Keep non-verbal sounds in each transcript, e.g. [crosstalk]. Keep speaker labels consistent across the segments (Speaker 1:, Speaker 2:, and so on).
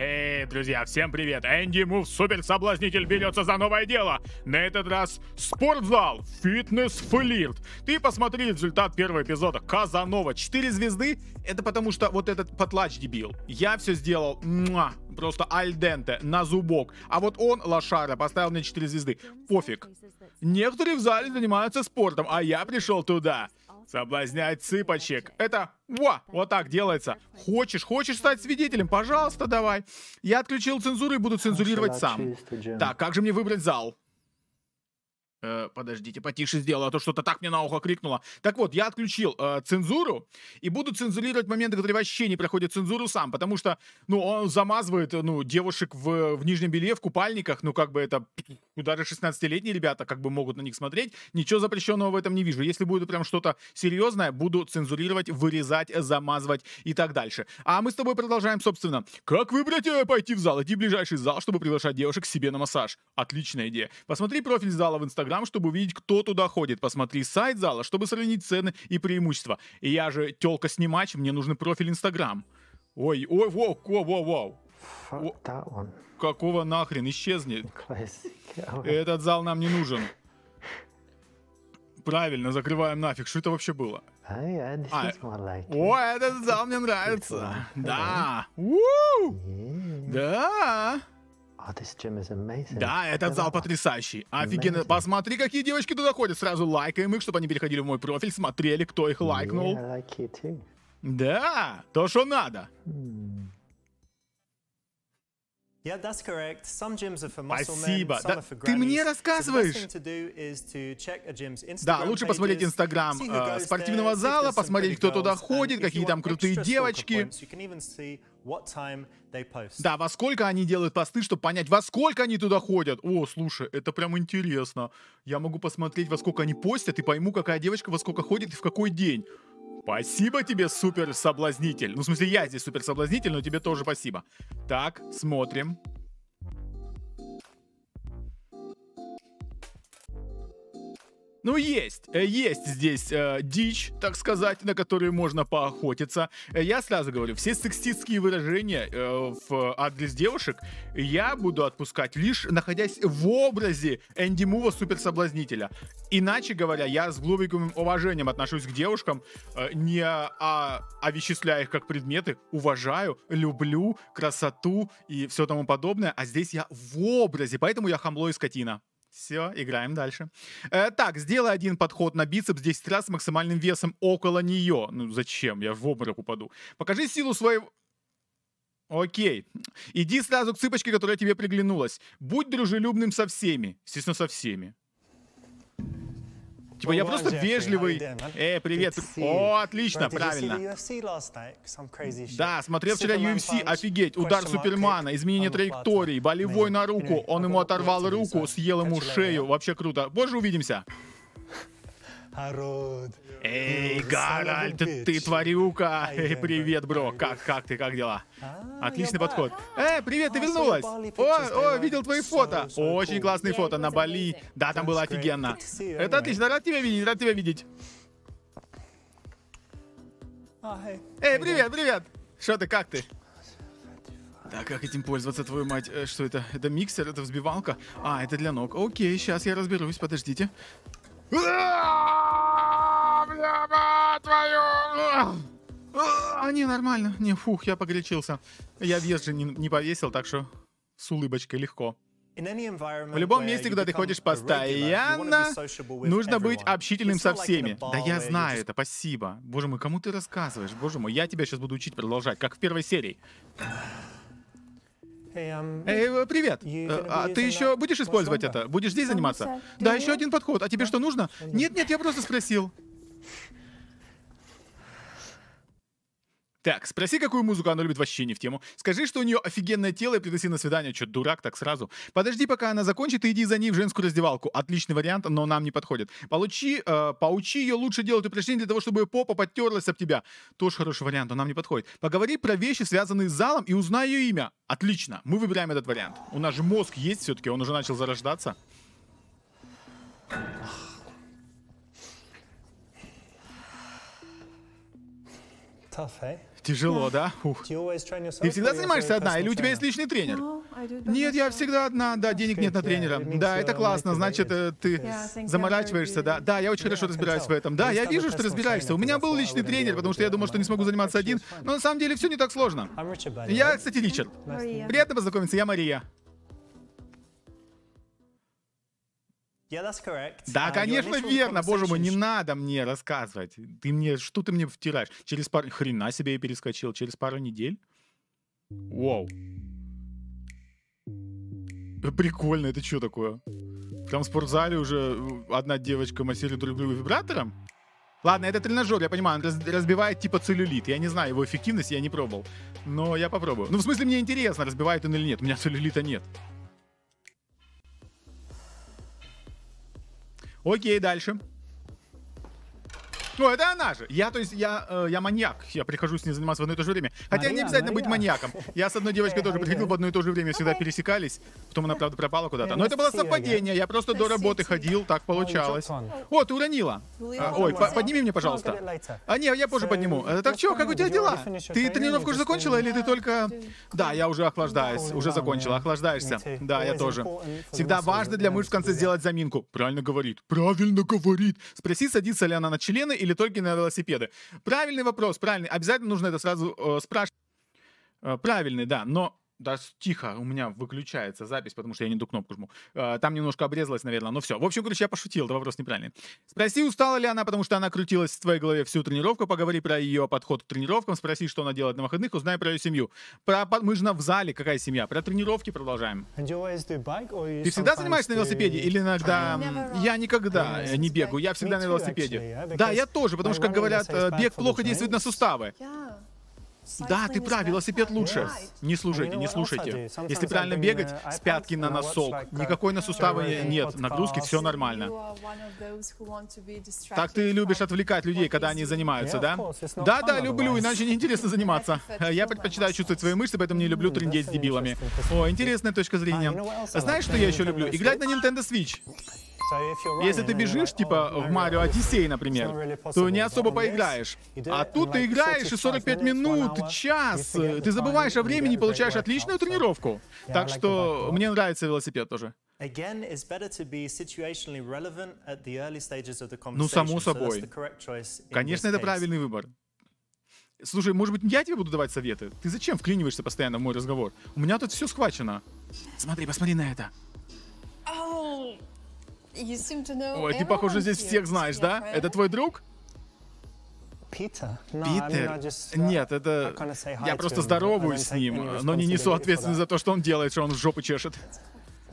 Speaker 1: Эй, друзья, всем привет! Энди Мув, суперсоблазнитель, берется за новое дело. На этот раз спортзал, фитнес-флирт. Ты посмотри результат первого эпизода. Казанова, 4 звезды. Это потому что вот этот потлач дебил. Я все сделал, муа, просто альденте, на зубок. А вот он, лошара, поставил мне 4 звезды. Пофиг. Некоторые в зале занимаются спортом, а я пришел туда. Соблазнять цыпочек. Это во, вот так делается. Хочешь, хочешь стать свидетелем? Пожалуйста, давай. Я отключил цензуру и буду цензурировать сам. Так, как же мне выбрать зал? Э, подождите, потише сделала, а то что-то так мне на ухо крикнуло. Так вот, я отключил э, цензуру и буду цензурировать моменты, которые вообще не проходят цензуру сам, потому что, ну, он замазывает, ну, девушек в, в нижнем белье, в купальниках, ну, как бы это, ну, даже 16-летние ребята как бы могут на них смотреть, ничего запрещенного в этом не вижу. Если будет прям что-то серьезное, буду цензурировать, вырезать, замазывать и так дальше. А мы с тобой продолжаем, собственно. Как выбрать э, пойти в зал? Иди в ближайший зал, чтобы приглашать девушек к себе на массаж. Отличная идея. Посмотри профиль зала в Инстаграме Инстаграм, чтобы увидеть, кто туда ходит. Посмотри сайт зала, чтобы сравнить цены и преимущества. И я же телка-снимач, мне нужен профиль Инстаграм. Ой, ой, воу, воу, воу, воу. какого нахрен, исчезнет? Этот зал нам не нужен. Правильно, закрываем нафиг. Что это вообще было?
Speaker 2: I, а, а, О,
Speaker 1: этот зал мне нравится.
Speaker 2: Да.
Speaker 1: Yeah. Э, да.
Speaker 2: А да, этот зал потрясающий. Офигенно.
Speaker 1: Посмотри, какие девочки туда ходят. Сразу лайкаем их, чтобы они переходили в мой профиль, смотрели, кто их лайкнул. да, то, что надо.
Speaker 2: Yeah, that's correct. Some gyms are for muscle Спасибо. Men, some да, are for ты мне рассказываешь. So да, лучше посмотреть Инстаграм э, спортивного зала, посмотреть, кто туда ходит, какие там крутые девочки. Да,
Speaker 1: во сколько они делают посты, чтобы понять, во сколько они туда ходят. О, слушай, это прям интересно. Я могу посмотреть, во сколько они постят, и пойму, какая девочка во сколько ходит и в какой день. Спасибо тебе, супер соблазнитель. Ну, в смысле, я здесь супер соблазнитель, но тебе тоже спасибо. Так, смотрим. ну есть, э, есть здесь э, дичь, так сказать, на которую можно поохотиться. Э, я сразу говорю, все сексистские выражения э, в адрес девушек я буду отпускать лишь находясь в образе Энди Мува суперсоблазнителя. Иначе говоря, я с глубоким уважением отношусь к девушкам, э, не а, овеществляя их как предметы, уважаю, люблю красоту и все тому подобное, а здесь я в образе, поэтому я хамло и скотина. Все, играем дальше. Э, так, сделай один подход на бицепс 10 раз с максимальным весом около нее. Ну зачем? Я в обморок упаду. Покажи силу своего... Окей. Иди сразу к цыпочке, которая тебе приглянулась. Будь дружелюбным со всеми. Естественно, со всеми. Типа я просто вежливый. Эй, привет. О, отлично, правильно.
Speaker 2: Да, смотрел вчера UFC, офигеть. Удар Супермана, изменение траектории,
Speaker 1: болевой на руку. Он ему оторвал руку, съел ему шею. Вообще круто. Позже увидимся.
Speaker 2: Эй, Гарольд, ты,
Speaker 1: тварюка! А эй, привет, бро! Как, как ты, как дела? А, Отличный подход. Э, привет, ты вернулась! О, о, видел твои фото! Очень классные фото на Бали. Да, там было офигенно. Это отлично, рад тебя видеть, рад тебя видеть. Эй, привет, привет! Что ты, как ты? Да, как этим пользоваться, твою мать? Э, что это? Это миксер? Это взбивалка? А, это для ног. Окей, сейчас я разберусь, подождите. А, не, нормально. Не, фух, я погорячился. Я вес же не, не повесил, так что с улыбочкой легко.
Speaker 2: В любом месте, куда ты ходишь постоянно, нужно быть общительным со всеми. Да я знаю это,
Speaker 1: спасибо. Боже мой, кому ты рассказываешь? Боже мой, я тебя сейчас буду учить продолжать, как в первой серии. Эй, э, привет! Э, а ты еще будешь использовать это? Будешь здесь заниматься? Да, еще один подход. А тебе что нужно? Нет, нет, я просто спросил. Так, спроси, какую музыку она любит вообще не в тему. Скажи, что у нее офигенное тело и пригласи на свидание. Че, дурак так сразу? Подожди, пока она закончит, и иди за ней в женскую раздевалку. Отличный вариант, но нам не подходит. Получи, э, поучи ее лучше делать упражнения для того, чтобы ее попа подтерлась об тебя. Тоже хороший вариант, но нам не подходит. Поговори про вещи, связанные с залом, и узнай ее имя. Отлично, мы выбираем этот вариант. У нас же мозг есть все-таки, он уже начал зарождаться.
Speaker 2: Tough, eh? Тяжело, да? Ух. Ты всегда занимаешься одна, или у тебя есть личный тренер? Ну,
Speaker 1: нет, я всегда одна, да, денег нет на тренера. Да, это классно, значит, э, ты заморачиваешься, да. Да, я очень хорошо разбираюсь в этом. Да, я вижу, что разбираешься. У меня был личный тренер, потому что я думал, что не смогу заниматься один, но на самом деле все не так сложно. Я, кстати, Ричард. Приятно познакомиться, я Мария.
Speaker 2: Да, uh, конечно, верно. Боже мой, не
Speaker 1: надо мне рассказывать. Ты мне, что ты мне втираешь? Через пару... Хрена себе я перескочил. Через пару недель? Вау. Э, прикольно, это что такое? Там в спортзале уже э, одна девочка массирует друг друга вибратором? Ладно, это тренажер, я понимаю, он раз, разбивает типа целлюлит. Я не знаю его эффективность, я не пробовал. Но я попробую. Ну, в смысле, мне интересно, разбивает он или нет. У меня целлюлита нет. Окей, дальше. Ну, это она же. Я, то есть, я, э, я маньяк. Я прихожу с ней заниматься в одно и то же время. Хотя Мария, не обязательно Мария. быть маньяком. Я с одной девочкой тоже приходил в одно и то же время, ну, всегда пересекались. Потом она, правда, пропала куда-то. Но это было совпадение. Я просто до работы ходил, так получалось. О, ты уронила. Ну, а, ой, подними мне, пожалуйста. А, не, я позже подниму. Так что, как у тебя дела? Ты тренировку уже закончила или ты только... Да, я уже охлаждаюсь. Уже закончила. Охлаждаешься. Да, я тоже. Всегда важно для мышц в конце сделать заминку. Правильно говорит. Правильно говорит. Спроси, садится ли она на члены или или только на велосипеды? Правильный вопрос, правильный. Обязательно нужно это сразу э, спрашивать. Э, правильный, да, но да, тихо, у меня выключается запись, потому что я не ту кнопку жму. Э, там немножко обрезалось, наверное, но все. В общем, короче, я пошутил, это вопрос неправильный. Спроси, устала ли она, потому что она крутилась в твоей голове всю тренировку, поговори про ее подход к тренировкам, спроси, что она делает на выходных, узнай про ее семью. Про, мы же в зале, какая семья, про тренировки продолжаем.
Speaker 2: Ты всегда занимаешься на
Speaker 1: велосипеде или иногда... Я никогда не бегу, я всегда на велосипеде. Да, я тоже, потому что, как говорят, э, бег плохо действует на суставы. Да, ты прав, велосипед лучше. Не слушайте, не слушайте. Если правильно бегать, с пятки на носок. Никакой на суставы нет, нагрузки, все нормально. Так ты любишь отвлекать людей, когда они занимаются, да? Да, да, люблю, иначе неинтересно заниматься. [laughs] Я предпочитаю чувствовать свои мышцы, поэтому не mm-hmm. люблю трындеть с дебилами. О, интересная точка зрения. Знаешь, что я еще люблю? Играть на Nintendo Switch.
Speaker 2: Если
Speaker 1: ты бежишь, типа в Марио Одиссей, например, то не особо поиграешь.
Speaker 2: А тут ты играешь и 45
Speaker 1: минут, час. Э, ты забываешь о времени и получаешь отличную тренировку. Так что мне нравится велосипед тоже.
Speaker 2: Ну, само собой. Конечно, это правильный
Speaker 1: выбор. Слушай, может быть, я тебе буду давать советы? Ты зачем вклиниваешься постоянно в мой разговор? У меня тут все схвачено. Смотри, посмотри на это.
Speaker 2: Ой, ты, похоже, здесь всех знаешь, да? Это твой друг? Питер? Uh, Нет, это... Я просто здороваюсь с ним, но не несу ответственность за
Speaker 1: то, что он делает, что он в жопу чешет.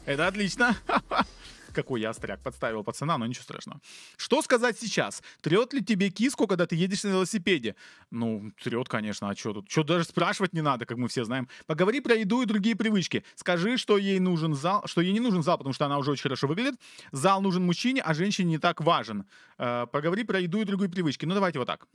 Speaker 2: Это отлично. [laughs]
Speaker 1: какой я остряк подставил пацана, но ничего страшного. Что сказать сейчас? Трет ли тебе киску, когда ты едешь на велосипеде? Ну, трет, конечно, а что тут? Что даже спрашивать не надо, как мы все знаем. Поговори про еду и другие привычки. Скажи, что ей нужен зал, что ей не нужен зал, потому что она уже очень хорошо выглядит. Зал нужен мужчине, а женщине не так важен. Э, поговори про еду и другие привычки. Ну, давайте вот так.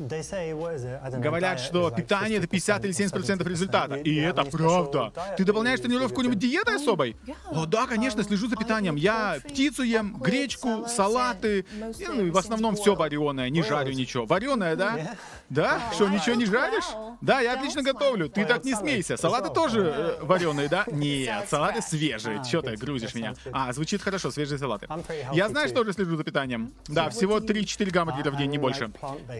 Speaker 2: Говорят,
Speaker 1: что питание это 50 или 70% процентов результата. И это правда. Ты дополняешь тренировку какой-нибудь диетой особой? О, да, конечно, слежу за питанием. Я птицу ем, гречку, салаты. Ну, в основном все вареное, не жарю ничего. Вареное, да? Да? Что, ничего не жаришь? Да, я отлично готовлю. Ты так не смейся. Салаты тоже э, вареные, да? Нет, салаты свежие. Ah, Че ты грузишь меня? А, звучит хорошо, свежие салаты. Я, знаешь, тоже слежу за питанием. Mm-hmm. Да, всего 3-4 гамма в день, не больше.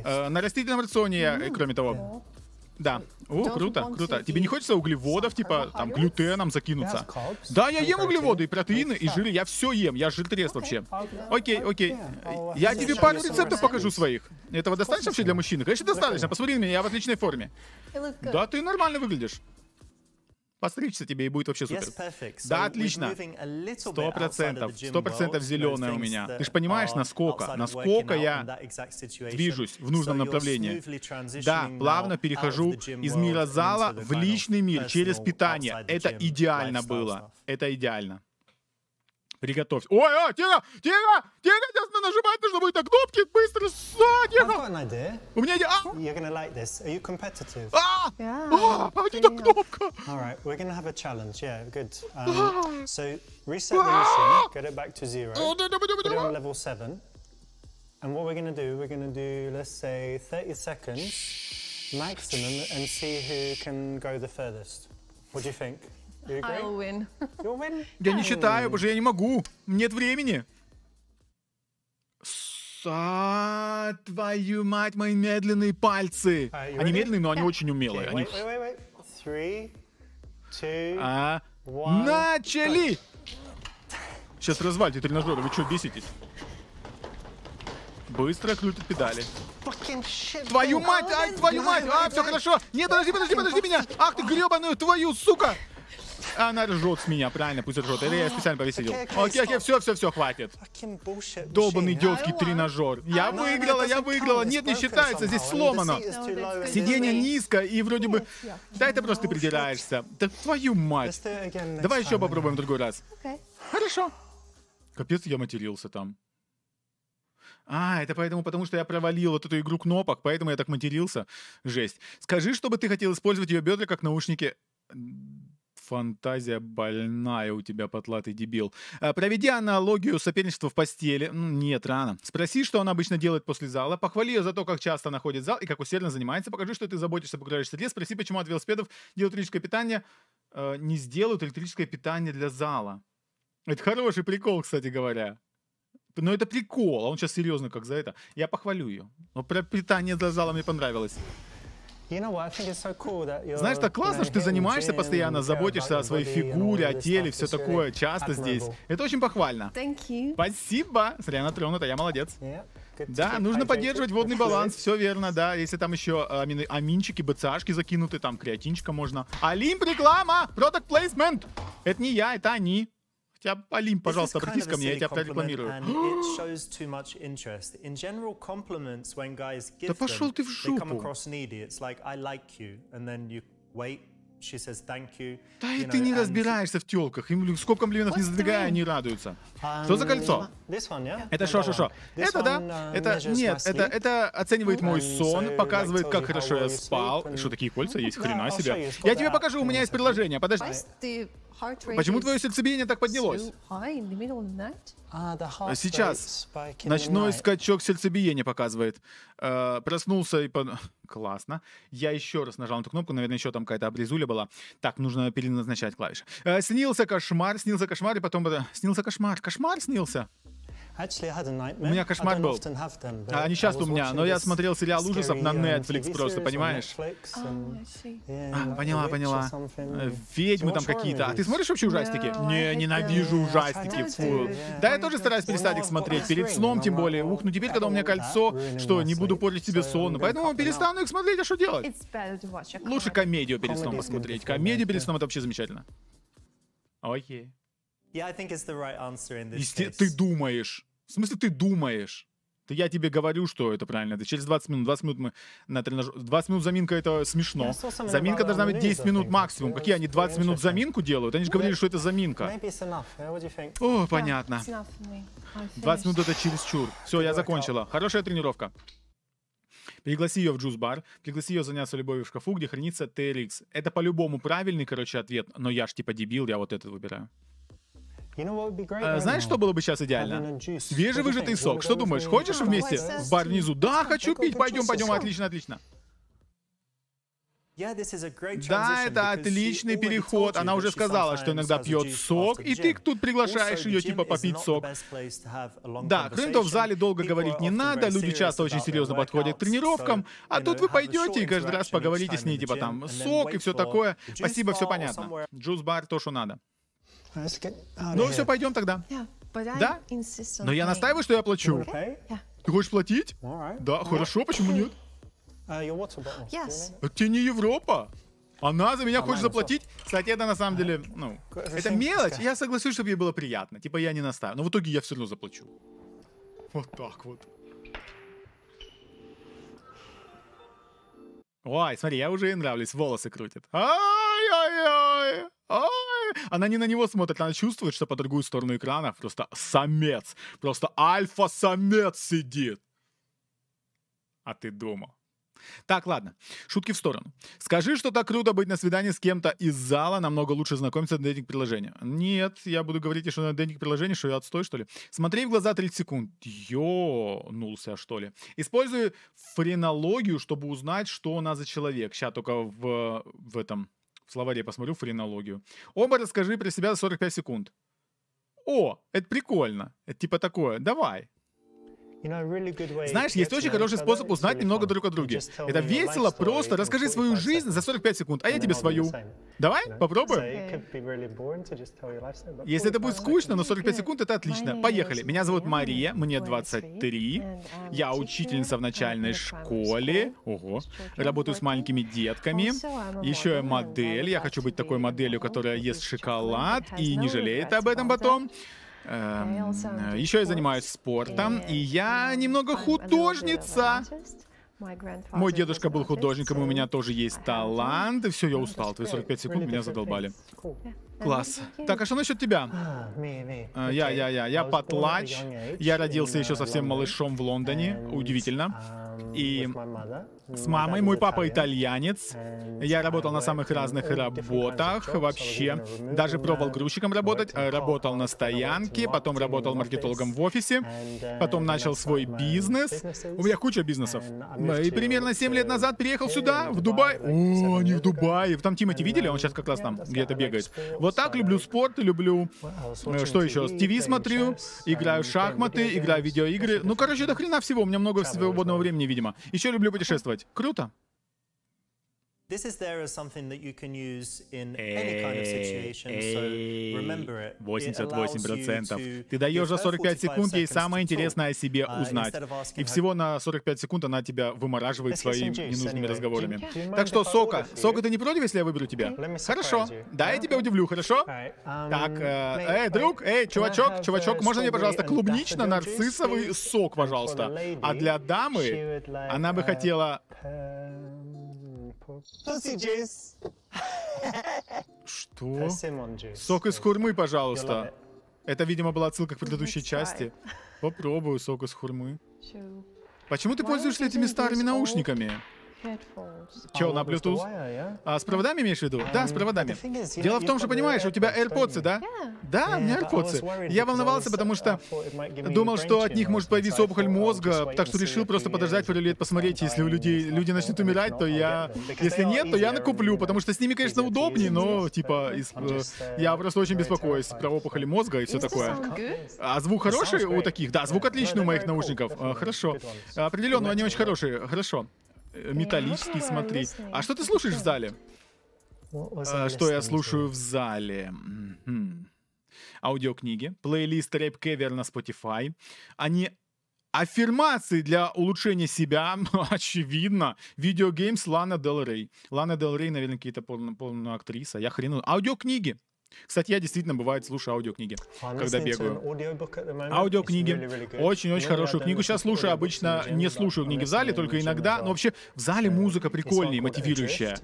Speaker 1: Э, на растительном рационе, mm, кроме того. Да. О, круто, круто. Тебе не хочется углеводов, типа, там, глютеном закинуться? Да, я ну, ем углеводы, и протеины, и жиры. Я все ем, я жиртрес вообще. Окей, окей.
Speaker 2: Я тебе пару рецептов
Speaker 1: покажу своих. Этого достаточно вообще для мужчины? Конечно, достаточно. Посмотри на меня, я в отличной форме. Да, ты нормально выглядишь. Постричься тебе и будет вообще супер. Yes, да, отлично.
Speaker 2: Сто процентов. Сто процентов зеленое у меня. Ты же понимаешь, насколько, насколько я движусь в нужном направлении. Да, плавно перехожу из мира зала в личный мир через питание. Это идеально было.
Speaker 1: Это идеально. Приготовься. Ой, ой,
Speaker 2: тихо, тихо, тихо, сейчас нажимать нужно будет на кнопки быстро. Со, тихо. У меня идея. You're gonna like this. Are you competitive? А! Yeah. А, а где кнопка? All right, we're gonna have a challenge. Yeah, good. Um, so reset the machine, get it back to zero. Put it on level seven. And what we're gonna do, we're gonna do, let's say, 30 seconds maximum and see who can go the furthest. What do you think? I'll win. [laughs] Я не читаю, потому что
Speaker 1: я не могу. Нет времени. Са, твою мать, мои медленные пальцы. Они медленные, но они очень умелые. Они...
Speaker 2: Three, two, а... one,
Speaker 1: Начали! Сейчас развалите тренажеры, вы что, беситесь? Быстро крутит педали. Твою мать, ай, твою мать, а, все хорошо. Нет, подожди, подожди, подожди меня. Ах ты гребаную твою, сука она ржет с меня, правильно, пусть ржет. Это я специально повеселил. Окей, окей, все, все, все, хватит. Долбанный идиотский тренажер. Я выиграла, я выиграла. Нет, не считается, здесь сломано. Сиденье низко, и вроде бы... Да это просто ты придираешься. Да твою мать. Давай еще попробуем другой раз. Хорошо. Капец, я матерился там. А, это поэтому, потому что я провалил вот эту игру кнопок, поэтому я так матерился. Жесть. Скажи, чтобы ты хотел использовать ее бедра как наушники фантазия больная у тебя, потлатый дебил. А проведи аналогию соперничества в постели. Нет, рано. Спроси, что она обычно делает после зала. Похвали ее за то, как часто находит зал и как усердно занимается. Покажи, что ты заботишься об окружающей среде. Спроси, почему от велосипедов делают электрическое питание. Э, не сделают электрическое питание для зала. Это хороший прикол, кстати говоря. Но это прикол, а он сейчас серьезно как за это. Я похвалю ее. Но про питание для зала мне понравилось.
Speaker 2: Знаешь, так классно, что ты занимаешься
Speaker 1: постоянно, заботишься о своей фигуре, о теле, все такое, часто здесь. Это очень похвально. Спасибо. Смотри, она тронута, я молодец. Да, нужно поддерживать водный [laughs] баланс, все верно, да. Если там еще э, амин, аминчики, БЦАшки закинуты, там креатинчика можно. Олимп реклама! Product placement! Это не я, это они. Тебя, Алим, пожалуйста, обратись ко мне, я тебя прорекламирую.
Speaker 2: [gasps] Да пошел ты в жопу. She says, Thank you. Да и ты know, не
Speaker 1: разбираешься в телках. Им сколько комплиментов не задвигая, они радуются.
Speaker 2: Um, что за кольцо? One, yeah? Это что, что, что? Это да. Um, это нет. Это это
Speaker 1: оценивает мой сон, показывает, как хорошо я спал. Что такие кольца есть? Хрена себе. Я тебе покажу. У меня есть приложение. Подожди.
Speaker 2: Ты Почему твое сердцебиение так поднялось? А, Сейчас ночной скачок
Speaker 1: сердцебиения показывает. Э, проснулся и... По... [laughs] Классно. Я еще раз нажал на эту кнопку, наверное, еще там какая-то обрезуля была. Так, нужно переназначать клавиши. Э, снился кошмар, снился кошмар, и потом... Снился кошмар, кошмар снился.
Speaker 2: У меня кошмар был. А, они часто у меня, но я смотрел сериал ужасов на Netflix просто, понимаешь? А, а поняла, поняла. Э,
Speaker 1: ведьмы там какие-то. А ты смотришь вообще ужастики? Не, ненавижу ужастики. Фу. Да, я тоже стараюсь перестать их смотреть. Перед сном, тем более. Ух, ну теперь, когда у меня кольцо, что, не буду портить себе сон. Поэтому перестану их смотреть, а что делать? Лучше комедию перед сном посмотреть. Комедию перед сном — это вообще замечательно. Окей. Ты думаешь. В смысле ты думаешь? Ты, я тебе говорю, что это правильно. Ты через 20 минут. 20 минут мы на тренажер... 20 минут заминка это смешно. Заминка должна быть 10 минут максимум. Какие они 20 минут заминку делают? Они же говорили, что это заминка.
Speaker 2: О, понятно. 20 минут
Speaker 1: это чересчур. Все, я закончила. Хорошая тренировка. Пригласи ее в джуз-бар, пригласи ее заняться любовью в шкафу, где хранится TRX. Это по-любому правильный, короче, ответ, но я ж типа дебил, я вот этот выбираю. Э, знаешь, что было бы сейчас идеально? Свежевыжатый сок. Что думаешь, хочешь вместе? В бар внизу. Да, хочу пить. Пойдем, пойдем. Отлично, отлично.
Speaker 2: Да, это отличный переход. Она уже сказала, что иногда пьет сок, и ты тут приглашаешь ее типа попить сок. Да, кроме того, в зале долго говорить не надо, люди часто очень серьезно подходят к тренировкам,
Speaker 1: а тут вы пойдете и каждый раз поговорите с ней типа там сок и все такое. Спасибо, все понятно. Джуз бар то, что надо. А а, ну все, пойдем тогда. Да?
Speaker 2: Но я настаиваю,
Speaker 1: что я плачу.
Speaker 2: Ты
Speaker 1: хочешь платить?
Speaker 2: Да, хорошо, почему нет? А, Ты
Speaker 1: не Европа. Она за меня хочет заплатить. Кстати, это на самом деле, ну,
Speaker 2: это мелочь.
Speaker 1: Я согласен, чтобы ей было приятно. Типа я не настаиваю. Но в итоге я все равно заплачу. Вот так вот. Ой, смотри, я уже и нравлюсь, волосы крутит. Ай-яй-яй! Она не на него смотрит, она чувствует, что по другую сторону экрана просто самец, просто альфа-самец сидит. А ты дома. Так, ладно, шутки в сторону. Скажи, что так круто быть на свидании с кем-то из зала, намного лучше знакомиться на дейтинг-приложении. Нет, я буду говорить, что на дейтинг-приложении, что я отстой, что ли. Смотри в глаза 30 секунд. Ёнулся, что ли. Использую френологию, чтобы узнать, что она за человек. Сейчас только в, в этом, в словаре посмотрю френологию. Оба расскажи про себя за 45 секунд. О, это прикольно. Это типа такое. Давай.
Speaker 2: Знаешь, есть очень хороший способ узнать немного
Speaker 1: друг о друге. Это весело, просто расскажи свою жизнь за 45 секунд, а я тебе свою. Давай, попробуем. Если это будет скучно, но 45 секунд — это отлично. Поехали. Меня зовут Мария, мне 23. Я учительница в начальной школе. Ого. Работаю с маленькими детками. Еще я модель. Я хочу быть такой моделью, которая ест шоколад и не жалеет об этом потом. Эм, еще я занимаюсь спортом, и я немного художница. Мой дедушка был художником, у меня тоже есть талант. И все, я устал. Твои 45 секунд меня задолбали. Класс. Так, а что насчет тебя? А, а, я, я, я. Я потлач. Я родился еще uh, совсем малышом в Лондоне. Удивительно. Um, и с мамой. Мой папа итальянец. Я работал на самых разных работах вообще. Даже пробовал грузчиком работать. А работал на стоянке, потом работал маркетологом в офисе. Потом начал свой бизнес. У меня куча бизнесов. Ну и примерно 7 лет назад приехал сюда, в Дубай. О, они в Дубае. Там Тимати видели? Он сейчас как раз там где-то бегает. Вот так люблю спорт, люблю... Э, что еще? ТВ смотрю, играю в шахматы, играю в видеоигры. Ну, короче, до хрена всего. У меня много свободного времени, видимо. Еще люблю путешествовать. Круто.
Speaker 2: This is there as something that you can use in any kind of situation, so remember it. 88%. Ты даешь за 45 секунд ей самое интересное о себе uh, узнать. И
Speaker 1: всего на 45 секунд она тебя вымораживает своими ненужными разговорами. Так что, Сока, Сока, ты не против, если я выберу тебя? Хорошо. Да, я тебя удивлю, хорошо? Um, так, э, эй, друг, эй, чувачок, чувачок, uh, можно мне, пожалуйста, клубнично-нарциссовый сок, пожалуйста? А для дамы она бы uh, хотела... Pussy Что? Сок из хурмы, пожалуйста. Это, видимо, была отсылка к предыдущей части. Попробую сок из хурмы. Почему ты пользуешься этими старыми наушниками?
Speaker 2: Че, на Bluetooth? А, с проводами
Speaker 1: имеешь в виду? Да, с проводами. Дело в том, что, понимаешь, у тебя AirPods, да? Да, у меня AirPods. Я волновался, потому что uh, думал, что от них может появиться опухоль мозга, так что решил просто подождать пару лет, посмотреть, если у людей люди начнут умирать, то я... Если нет, то я накуплю, потому что с ними, конечно, удобнее, но, типа, э, uh, я просто очень беспокоюсь про опухоли мозга и все такое. А звук хороший у таких? Да, звук отличный у моих наушников. А, хорошо. Определенно, они очень хорошие. Хорошо. Э, ну, металлический смотреть. А что ты слушаешь в зале?
Speaker 2: Ну, а, что я
Speaker 1: слушаю в зале? Аудиокниги, плейлист Рэп Кевер на Spotify. Они Аффирмации для улучшения себя, [laughs] ну, очевидно. Видеогеймс Лана Дел Рей. Лана Дел Рей, наверное, какие-то полная актриса. Я хрену. Аудиокниги. Кстати, я действительно, бывает, слушаю аудиокниги, когда бегаю.
Speaker 2: Аудиокниги. Очень-очень ну хорошую книгу. Сейчас ну, слушаю, обычно не слушаю книги в зале, только иногда. Но вообще,
Speaker 1: в зале музыка прикольнее, мотивирующая.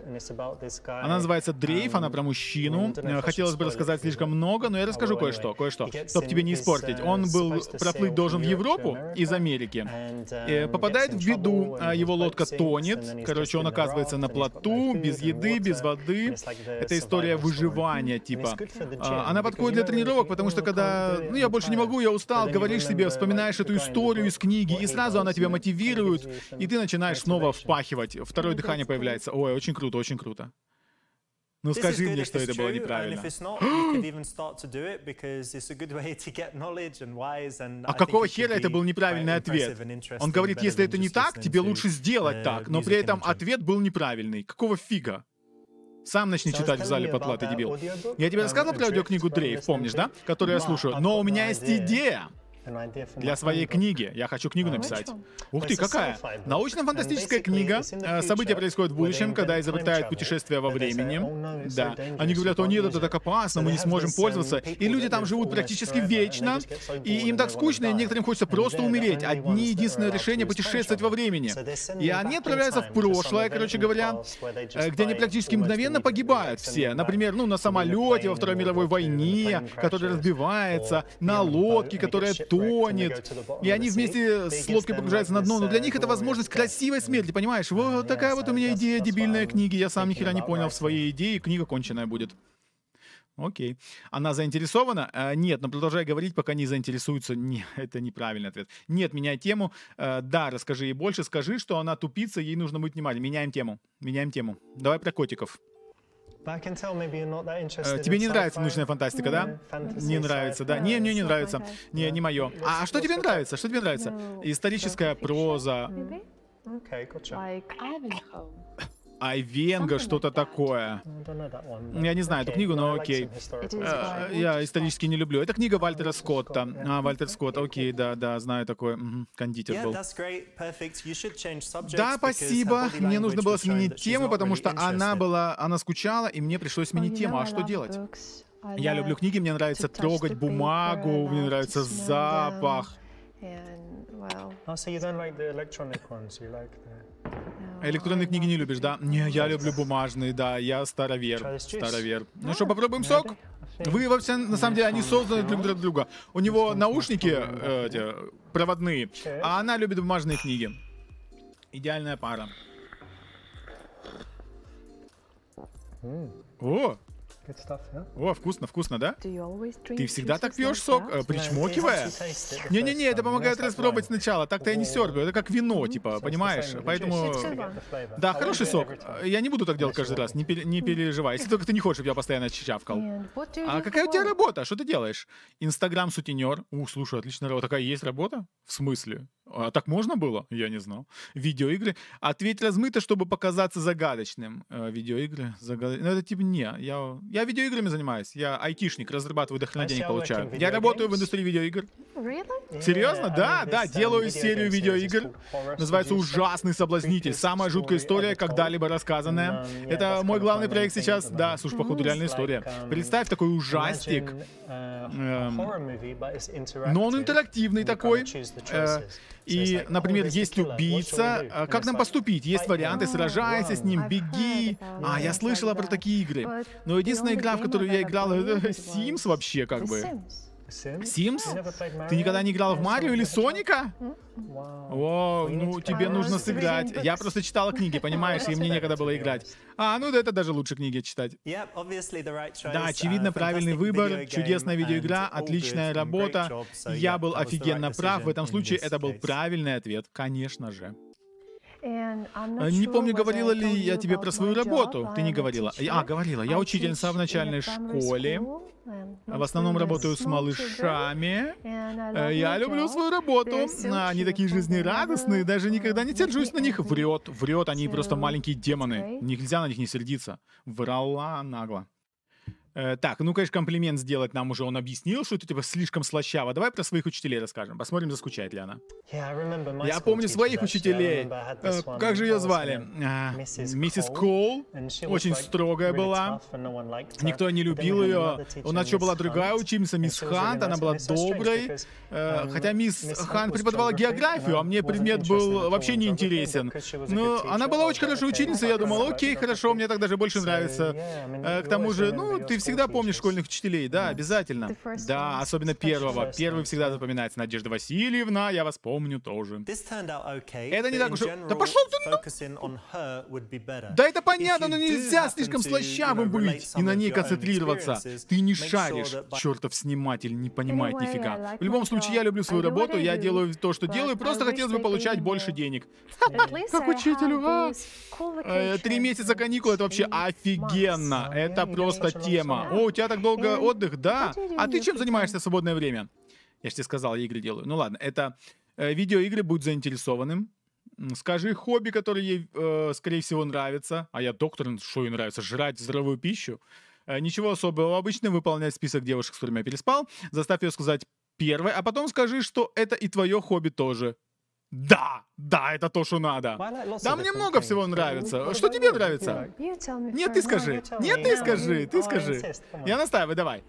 Speaker 2: Она называется um, «Дрейф», она
Speaker 1: про мужчину. Хотелось бы рассказать слишком много, но я расскажу кое-что, кое-что, чтобы тебе не испортить. Uh, он был проплыть должен в Европу из Америки. Э, um, попадает в беду, а, его лодка тонет. Короче, он оказывается на плоту, без еды, без воды. Это история выживания, типа. А, она подходит для тренировок, потому что когда, ну, я больше не могу, я устал, говоришь себе, вспоминаешь эту историю из книги, и сразу она тебя мотивирует, и ты начинаешь снова впахивать. Ну, Второе ну, дыхание появляется. Ой, очень круто, очень круто.
Speaker 2: Ну скажи мне, что это было неправильно. [gasps] А какого хера это был неправильный ответ? Он говорит, если это не так, тебе лучше сделать uh, так, но при этом
Speaker 1: ответ был неправильный. Какого фига? Сам начни читать в зале потлатый дебил. Я тебе рассказывал про аудиокнигу Дрейв, помнишь, да? Которую я слушаю. Но у меня есть идея для своей книги. Я хочу книгу написать. Ух ты, какая! Научно-фантастическая книга. Э, события происходят в будущем, когда изобретают путешествия во времени. Oh, да. Они говорят, о нет, это так опасно, мы не сможем пользоваться. И люди там живут практически вечно, и им так скучно, и некоторым хочется просто умереть. Одни единственное решение — путешествовать во времени. И они отправляются в прошлое, короче говоря, э, где они практически мгновенно погибают все. Например, ну, на самолете во Второй мировой войне, который разбивается, на лодке, которая тонет. И они вместе с лодкой погружаются на дно. Но для них это возможность красивой смерти, понимаешь? Вот такая вот у меня идея дебильная книги. Я сам ни хера не понял в своей идее. Книга конченая будет. Окей. Она заинтересована? А, нет, но продолжай говорить, пока не заинтересуется. Не, [laughs] это неправильный ответ. Нет, меняй тему. А, да, расскажи ей больше. Скажи, что она тупица, ей нужно быть внимательным. Меняем тему. Меняем тему. Давай про котиков.
Speaker 2: Э, тебе не нравится научная фантастика, да? Не нравится, да? Не, мне не нравится.
Speaker 1: Не, не мое. А, а что тебе нравится? Что тебе нравится? Историческая проза.
Speaker 2: Okay, gotcha. Like Ivanhoe.
Speaker 1: Айвенга, что-то такое.
Speaker 2: Я не знаю эту книгу, но окей. я
Speaker 1: исторически не люблю. Это книга Вальтера Скотта. А, Вальтер Скотт, окей, да, да, знаю такой. кондитер был.
Speaker 2: Да, спасибо. Мне нужно было сменить
Speaker 1: тему, потому что она была, она скучала, и мне пришлось сменить тему. А что делать?
Speaker 2: Я люблю книги,
Speaker 1: мне нравится трогать бумагу, мне нравится запах.
Speaker 2: Oh, so you don't like the electronic ones, you like the...
Speaker 1: А электронные книги не любишь, да? Не, я люблю бумажные, да, я старовер, старовер. Ну что, попробуем сок? Вы вообще, на самом деле, они созданы друг для друга. У него наушники э, эти, проводные, а она любит бумажные книги. Идеальная пара. О, stuff, yeah? О, вкусно, вкусно, да? Ты всегда так пьешь сок, э, причмокивая? Не-не-не, это помогает распробовать сначала. Так-то я не серплю, это как вино, типа, понимаешь? Поэтому... Да, хороший сок. Я не буду так делать каждый раз, не, пере- не переживай. Если только ты не хочешь, чтобы я постоянно чавкал. А какая у тебя работа? Что ты делаешь? Инстаграм сутенер. Ух, слушай, отличная работа. Такая есть работа? В смысле? А так можно было? Я не знал. Видеоигры. А Ответь размыто, чтобы показаться загадочным. Э, видеоигры. Загад... Ну, это типа не. Я, я видеоиграми занимаюсь. Я айтишник, разрабатываю дохрена денег получаю. Я работаю в индустрии видеоигр.
Speaker 2: Really? Серьезно? Yeah, да, да. Делаю серию видеоигр. Называется «Ужасный
Speaker 1: соблазнитель». Самая жуткая история, когда-либо рассказанная. No, yeah, это мой главный проект сейчас. Да, слушай, походу, реальная um, история.
Speaker 2: Представь такой um, ужастик. Эм, но он
Speaker 1: интерактивный такой. И, например, есть убийца, э, как нам поступить? Есть варианты, сражайся с ним, беги. А, я слышала про такие игры. Но единственная игра, в которую я играл, это Sims вообще, как бы.
Speaker 2: Симс? Ты никогда не играл в Марио или Соника?
Speaker 1: О, ну тебе нужно сыграть. Я просто читала книги, понимаешь, и мне некогда было играть. А, ну это даже лучше книги читать.
Speaker 2: Да, uh, очевидно, правильный выбор, чудесная видеоигра, отличная работа. Я был офигенно прав, в этом случае это был
Speaker 1: правильный ответ, конечно же.
Speaker 2: Э, не помню, говорила
Speaker 1: ли я тебе про свою работу. Ты не говорила. А, говорила. Я учительница в начальной школе. В основном работаю с малышами. Э, я люблю свою работу. Они такие жизнерадостные, даже никогда не сержусь на них. Врет, врет, они просто маленькие демоны. Нельзя на них не сердиться. Врала нагло. Э, так, ну, конечно, комплимент сделать нам уже он объяснил, что это типа слишком слащаво. Давай про своих учителей расскажем. Посмотрим, заскучает ли она.
Speaker 2: я помню своих uh, учителей. Э, как же ее звали?
Speaker 1: Э, Миссис Коул. Очень строгая была.
Speaker 2: Никто не любил ее. У нас еще была другая учительница, мисс Хант. Она была доброй. Um, хотя
Speaker 1: мисс Хант преподавала географию, а um, мне предмет был вообще не интересен. Но ну, она была очень хорошей ученицей. Я думал, окей, хорошо, мне так даже больше нравится. К тому же, ну, ты всегда помнишь школьных учителей, да, обязательно. Да, особенно первого. Первый всегда запоминается. Надежда
Speaker 2: Васильевна, я вас помню тоже. Это не так уж... Да пошел ты... Ну! Да это понятно, но нельзя слишком слащавым быть и на ней концентрироваться. Ты не шаришь, чертов
Speaker 1: сниматель, не понимает нифига. В любом случае, я люблю свою работу, я делаю то, что делаю, просто хотелось бы получать больше денег.
Speaker 2: Как учителю, а? Э, три
Speaker 1: месяца каникул, это вообще офигенно. Это просто тема. Ага. О, у тебя так долго отдых, да? А ты чем занимаешься в свободное время? Я же тебе сказал, я игры делаю. Ну ладно, это э, видеоигры будут заинтересованным. Скажи хобби, которое ей, э, скорее всего, нравится. А я доктор, ну что ей нравится? Жрать здоровую пищу. Э, ничего особого. Обычно выполнять список девушек, с которыми я переспал. Заставь ее сказать первой, а потом скажи, что это и твое хобби тоже. Да, да, это то, что надо. Да, мне много всего нравится. Что тебе нравится?
Speaker 2: Нет, ты скажи. Нет, ты скажи, ты скажи.
Speaker 1: Я настаиваю, давай.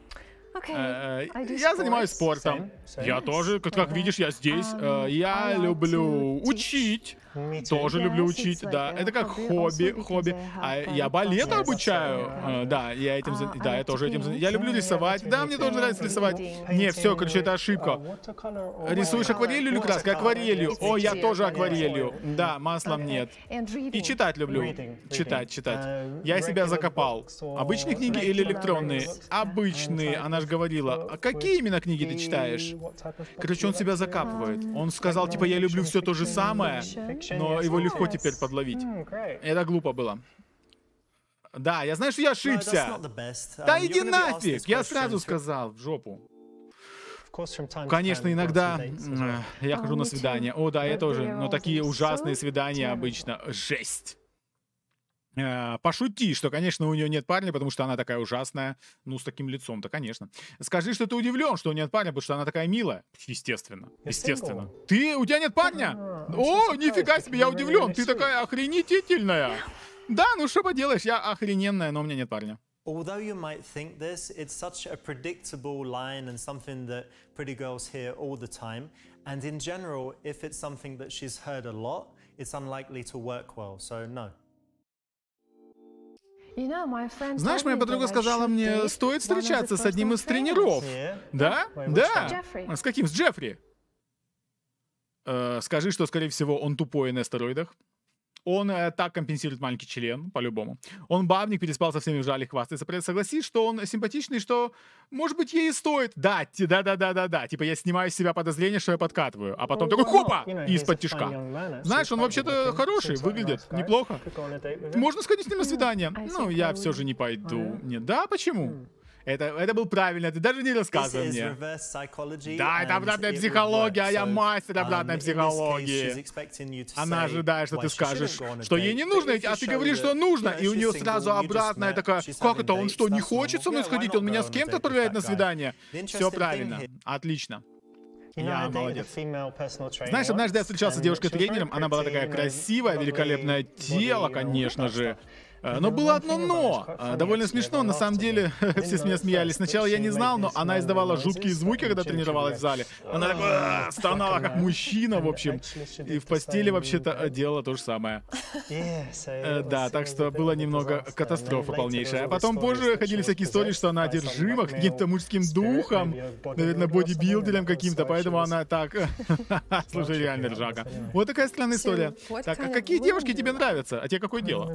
Speaker 1: Э, я занимаюсь спортом. Я тоже, как, как видишь, я здесь. Um, э, я люблю учить. Тоже люблю учить, да. Это как хобби, хобби. А я балет обучаю, а, а, да, я этим, а, да, я тоже этим, я люблю рисовать, да, мне тоже нравится рисовать. Не, все, короче, это ошибка.
Speaker 2: Рисуешь акварелью или
Speaker 1: краской? Акварелью. О, я тоже акварелью. Да, маслом нет. И читать люблю. Читать, читать. Uh, я себя закопал. Обычные книги или электронные? Обычные, она же говорила. А какие именно книги ты читаешь? Короче, он себя закапывает. Он сказал, типа, я люблю все то же самое но его легко теперь подловить. Это глупо было. Да, я знаю, что я ошибся.
Speaker 2: Да um, иди нафиг,
Speaker 1: я сразу сказал, в жопу.
Speaker 2: Конечно, иногда э,
Speaker 1: я хожу а, на ну, свидания. О, да, я тоже. Но такие ужасные свидания обычно. Жесть. Э, пошути, что, конечно, у нее нет парня, потому что она такая ужасная. Ну, с таким лицом да, конечно. Скажи, что ты удивлен, что у нее нет парня, потому что она такая милая. Естественно. Естественно. Ты? У тебя нет парня? О, нифига себе, я удивлен. Ты такая охренительная. Да, ну что поделаешь, я охрененная, но у меня нет парня.
Speaker 2: Although you might think this, it's such a predictable line and something that pretty girls hear all the time. And in general, if it's something that she's heard a lot, it's unlikely to work well. So, no. Знаешь, моя подруга сказала мне, стоит встречаться с одним из тренеров. Да? Да. А с
Speaker 1: каким? С Джеффри. Э, скажи, что, скорее всего, он тупой на стероидах. Он э, так компенсирует маленький член, по-любому. Он бабник, переспал со всеми, жали, хвастается. Согласись, что он симпатичный, что, может быть, ей стоит. Да, да-да-да-да-да. Типа я снимаю с себя подозрение, что я подкатываю. А потом такой, хопа, ну, из-под тишка. Знаешь, он вообще-то хороший, выглядит неплохо. Можно сходить с ним на mm. свидание. Ну, я все же не пойду. Mm. Нет, да, почему? Mm. Это, это был правильно, ты даже не рассказывал мне.
Speaker 2: Да, это обратная психология, а я мастер um, обратной психологии. Она ожидает, что ты скажешь, что ей не
Speaker 1: нужно, а ты говоришь, что нужно, и у нее сразу обратная такая, как это, он что, не хочет со мной сходить, он меня с кем-то отправляет на свидание? Все правильно,
Speaker 2: отлично. Я молодец. Знаешь, однажды
Speaker 1: я встречался с девушкой-тренером, она была такая красивая, великолепное тело, конечно же. Э, но было одно «но». Э, довольно смешно, на самом деле. [laughs] Все с меня смеялись. Сначала я не знал, но она издавала жуткие звуки, когда тренировалась в зале. Она так «А, стонала, как мужчина, в общем. И в постели вообще-то э, делала то же самое.
Speaker 2: Да, так что было немного катастрофа полнейшая. А потом позже ходили всякие истории, что она одержима каким-то мужским духом,
Speaker 1: наверное, бодибилдером каким-то, поэтому она так... [laughs] Слушай, реально ржака. Вот такая странная история. Так, а какие девушки тебе нравятся? А тебе какое дело?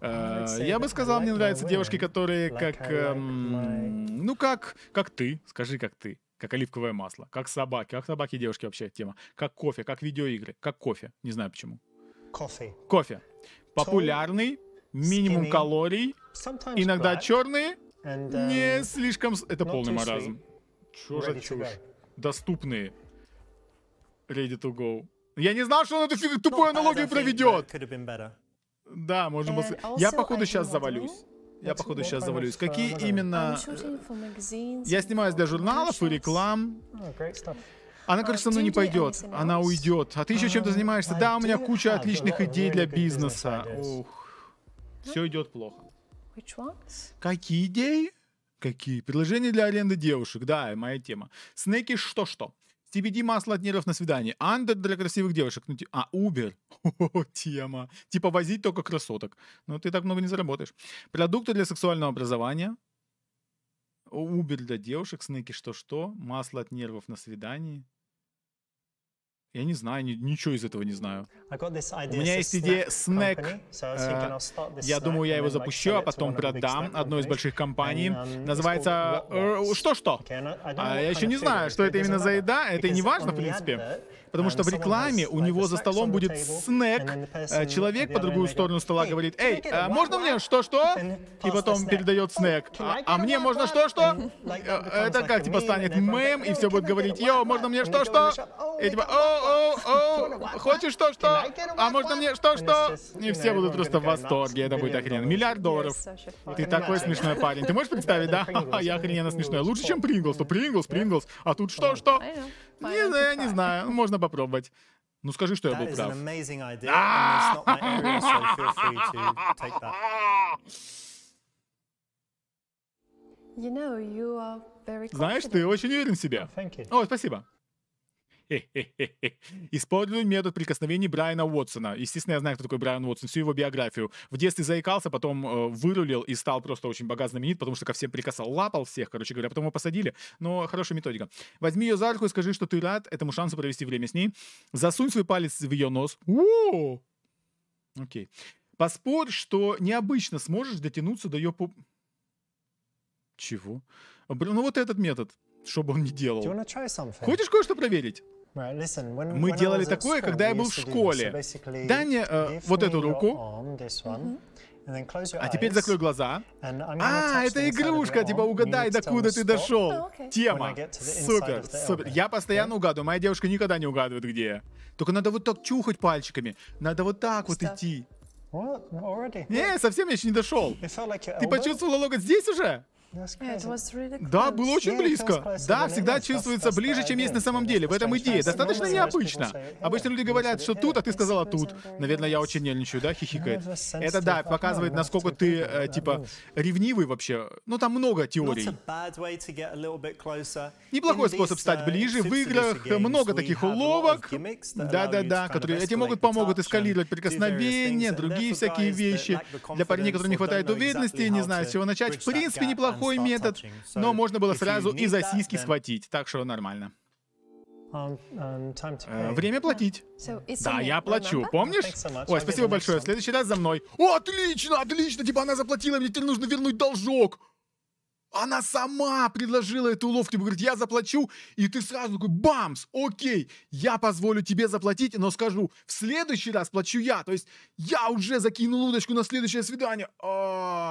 Speaker 2: Э, я бы сказал, мне нравятся девушки, которые как...
Speaker 1: Эм, ну как? Как ты. Скажи, как ты как оливковое масло, как собаки, как собаки и девушки вообще тема, как кофе, как видеоигры, как кофе, не знаю почему. Кофе. Кофе.
Speaker 2: Популярный,
Speaker 1: минимум калорий,
Speaker 2: иногда черные,
Speaker 1: не um, слишком... Это полный маразм.
Speaker 2: Чё за чушь?
Speaker 1: Доступные. Ready to go. Я не знал, что он эту тупую аналогию проведет. Да, можно было... Я, походу, сейчас завалюсь. Я, походу, сейчас завалюсь. Какие именно... Я снимаюсь для журналов и реклам. Она, короче, со мной не пойдет. Она уйдет. А ты еще чем-то а, занимаешься? Да, у меня куча а, отличных идей для бизнеса. Ух. Все идет плохо. Какие идеи? Какие? Предложения для аренды девушек. Да, моя тема. Снеки что-что. CBD-масло от нервов на свидание. Андер для красивых девушек. Ну, а, Uber. О, тема. Типа возить только красоток. Но ну, ты так много не заработаешь. Продукты для сексуального образования. Uber для девушек, снеки что-что. Масло от нервов на свидании. Я не знаю, ничего из этого не знаю.
Speaker 2: У меня есть идея снэк. Uh, я думаю, я его запущу, а потом продам одной из больших компаний.
Speaker 1: Um, называется... Э, э, что-что?
Speaker 2: А, я еще не знаю, что это именно за еда. Это не важно, в принципе. Потому что в um, рекламе у него за столом будет снэк. Человек по другую сторону стола говорит, «Эй, э,
Speaker 1: можно мне что-что?» И потом передает снэк. «А, а мне можно что-что?» Это как, типа, станет мем, и oh, все будет говорить, «Йо, можно мне что-что?» И типа, «О, хочешь что, что? А можно мне что, что? И все будут просто в восторге, это будет охрененно. Миллиард долларов. Ты такой смешной парень. Ты можешь представить, да? [laughs] Я охрененно смешной. Лучше, чем Принглс, то Принглс, Принглс. А тут что, что? Не знаю, не знаю. Ну, можно попробовать. Ну скажи, что я был прав. Знаешь, ты очень уверен в себе. О, спасибо. [laughs] Использую метод прикосновений Брайана Уотсона. Естественно, я знаю, кто такой Брайан Уотсон, всю его биографию. В детстве заикался, потом э, вырулил и стал просто очень богат знаменит, потому что ко всем прикасал, лапал всех, короче говоря. Потом его посадили, но хорошая методика. Возьми ее за руку и скажи, что ты рад этому шансу провести время с ней. Засунь свой палец в ее нос. О! Окей. Поспорь, что необычно сможешь дотянуться до ее пуп... Чего? Ну вот этот метод, чтобы он не делал. Хочешь кое-что проверить?
Speaker 2: Мы делали такое, когда я был в школе. Дай мне э, вот эту руку. А теперь закрой глаза. А, это игрушка, типа угадай, докуда ты дошел. Oh, Тема. Супер, супер.
Speaker 1: Я постоянно угадываю. Моя девушка никогда не угадывает, где я. Только надо вот так чухать пальчиками. Надо вот так вот идти.
Speaker 2: Не,
Speaker 1: совсем я еще не дошел. Ты почувствовала локоть здесь уже?
Speaker 2: да, было очень близко. Да, всегда чувствуется
Speaker 1: ближе, чем есть на самом ну, деле. В этом идея. Достаточно необычно. Обычно люди говорят, что тут, а ты сказала тут. Наверное, я очень нервничаю, да, хихикает. Это, да, показывает, насколько ты, э, типа, ревнивый вообще. Ну, там много теорий.
Speaker 2: Неплохой способ стать э, ближе. В играх много таких
Speaker 1: уловок. Да-да-да, которые эти могут помогут эскалировать прикосновения, другие всякие вещи. Для парней, которым не хватает уверенности, не знаю, с чего начать. В принципе, неплохо неплохой метод, но можно было сразу и за сиськи схватить, так что нормально.
Speaker 2: Um, um, э, время платить. Да, я плачу, помнишь? Ой, спасибо большое, в следующий
Speaker 1: раз за мной. отлично, отлично, типа она заплатила, мне теперь нужно вернуть должок. Она сама предложила эту уловку, типа, говорит, я заплачу, и ты сразу такой, бамс, окей, я позволю тебе заплатить, но скажу, в следующий раз плачу я, то есть я уже закинул удочку на следующее свидание. А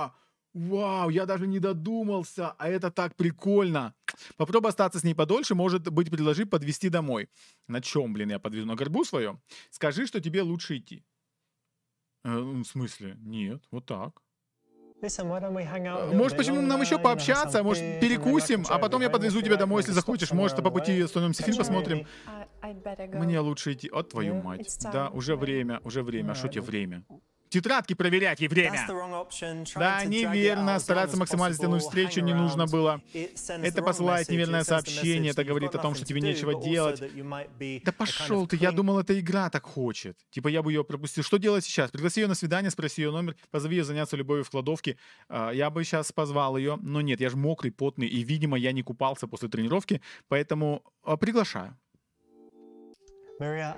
Speaker 1: -а -а. Вау, я даже не додумался, а это так прикольно. Попробуй остаться с ней подольше, может быть, предложи подвести домой. На чем, блин, я подвезу? На горбу своем? Скажи, что тебе лучше идти. Э, в смысле? Нет, вот так.
Speaker 2: Может, почему нам еще пообщаться?
Speaker 1: Может, перекусим, а потом я подвезу тебя домой, если захочешь. Может, по пути остановимся, фильм посмотрим. Мне лучше идти. От твою мать. Да, уже время, уже время. А что тебе время? тетрадки проверять и время.
Speaker 2: Да, неверно. Стараться максимально тянуть встречу не
Speaker 1: нужно было. Это посылает неверное сообщение. Это говорит о том, что тебе нечего делать. Да пошел ты, я думал, эта игра так хочет. Типа я бы ее пропустил. Что делать сейчас? Пригласи ее на свидание, спроси ее номер, позови ее заняться любовью в кладовке. А, я бы сейчас позвал ее, но нет, я же мокрый, потный, и, видимо, я не купался после тренировки, поэтому а, приглашаю.
Speaker 2: Мария,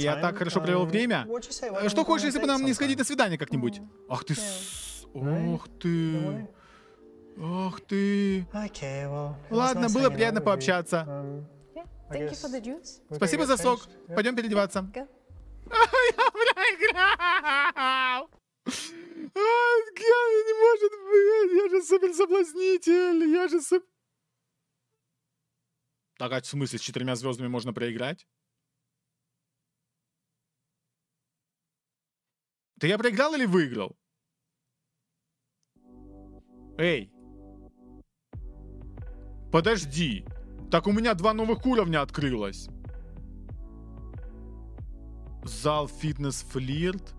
Speaker 2: я так хорошо провел um, время. Что хочешь, если бы нам не сходить
Speaker 1: на свидание как-нибудь? Mm. Ах ты... Ох
Speaker 2: ты... Ах ты... Ладно, было приятно пообщаться. Um, Спасибо за сок. Пойдем переодеваться. [laughs] Я проиграл! не может быть! Я же супер соблазнитель! Я же супер...
Speaker 1: Так, а в смысле, с четырьмя звездами можно проиграть? Ты я проиграл или выиграл? Эй. Подожди. Так у меня два новых уровня открылось. Зал фитнес-флирт.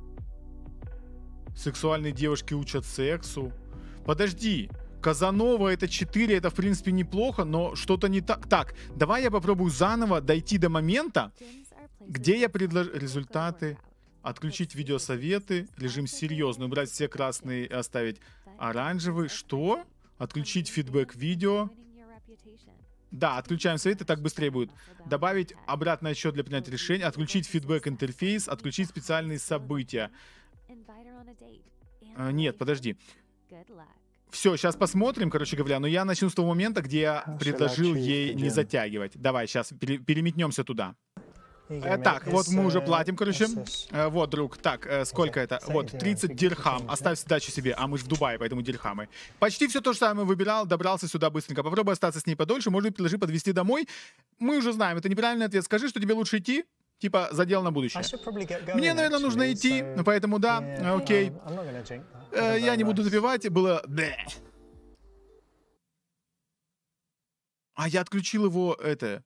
Speaker 1: Сексуальные девушки учат сексу. Подожди. Казанова это 4, это в принципе неплохо, но что-то не так. Так, давай я попробую заново дойти до момента, где я предложу результаты. Отключить видеосоветы, режим серьезный, убрать все красные и оставить оранжевый. Что? Отключить фидбэк видео. Да, отключаем советы, так быстрее будет. Добавить обратный отсчет для принятия решений, отключить фидбэк интерфейс, отключить специальные события. А, нет, подожди. Все, сейчас посмотрим, короче говоря. Но я начну с того момента, где я предложил ей не затягивать. Давай, сейчас переметнемся туда. Э, так, вот мы уже платим, короче. Э, э, вот, друг, так, сколько это? Вот, 30 дирхам. Оставь сдачу себе, а мы же в Дубае, поэтому дирхамы. Почти все то же самое выбирал, добрался сюда быстренько. Попробуй остаться с ней подольше, может быть, предложи подвести домой. Мы уже знаем, это неправильный ответ. Скажи, что тебе лучше идти, типа задел на будущее. Мне, наверное, нужно идти, ну, поэтому да, окей. Um, я не буду допивать, было... А я отключил его, это...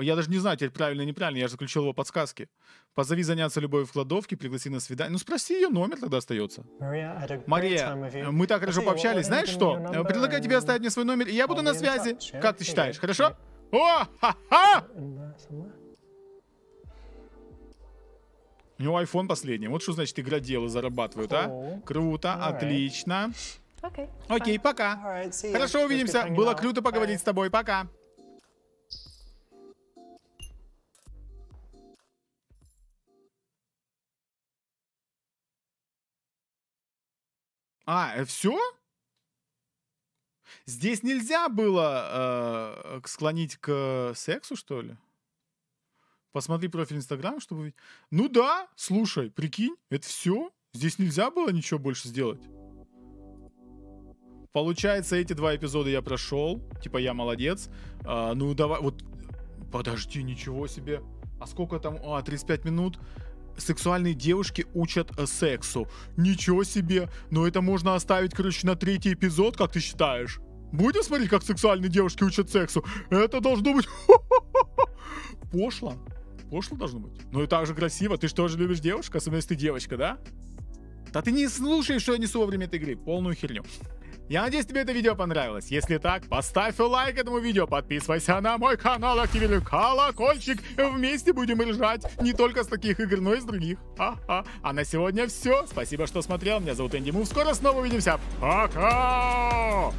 Speaker 1: Я даже не знаю, теперь правильно или неправильно, я же заключил его подсказки. Позови заняться любовью в кладовке, пригласи на свидание. Ну спроси ее номер тогда остается.
Speaker 2: Мария,
Speaker 1: мы так хорошо пообщались, знаешь что? Предлагаю тебе оставить мне свой номер, и я буду на связи. Как ты считаешь, хорошо? О, ха-ха! У него iPhone последний. Вот что значит игра дело зарабатывают, а? Круто, отлично. Окей, пока. Хорошо, увидимся. Было круто поговорить с тобой. Пока. А, э, все? Здесь нельзя было э, склонить к сексу, что ли? Посмотри профиль Инстаграм, чтобы увидеть. Ну да, слушай, прикинь, это все. Здесь нельзя было ничего больше сделать. Получается, эти два эпизода я прошел. Типа, я молодец. А, ну, давай, вот... Подожди, ничего себе. А сколько там? А, 35 минут сексуальные девушки учат э, сексу. Ничего себе, но это можно оставить, короче, на третий эпизод, как ты считаешь? Будем смотреть, как сексуальные девушки учат сексу? Это должно быть... [laughs] Пошло. Пошло должно быть. Ну и так же красиво. Ты что же любишь девушка, особенно если ты девочка, да? Да ты не слушаешь что я несу во время этой игры. Полную херню. Я надеюсь, тебе это видео понравилось. Если так, поставь лайк этому видео, подписывайся на мой канал, активируй колокольчик. Вместе будем ржать не только с таких игр, но и с других. А-а. А на сегодня все. Спасибо, что смотрел. Меня зовут Энди Мув. Скоро снова увидимся.
Speaker 2: Пока!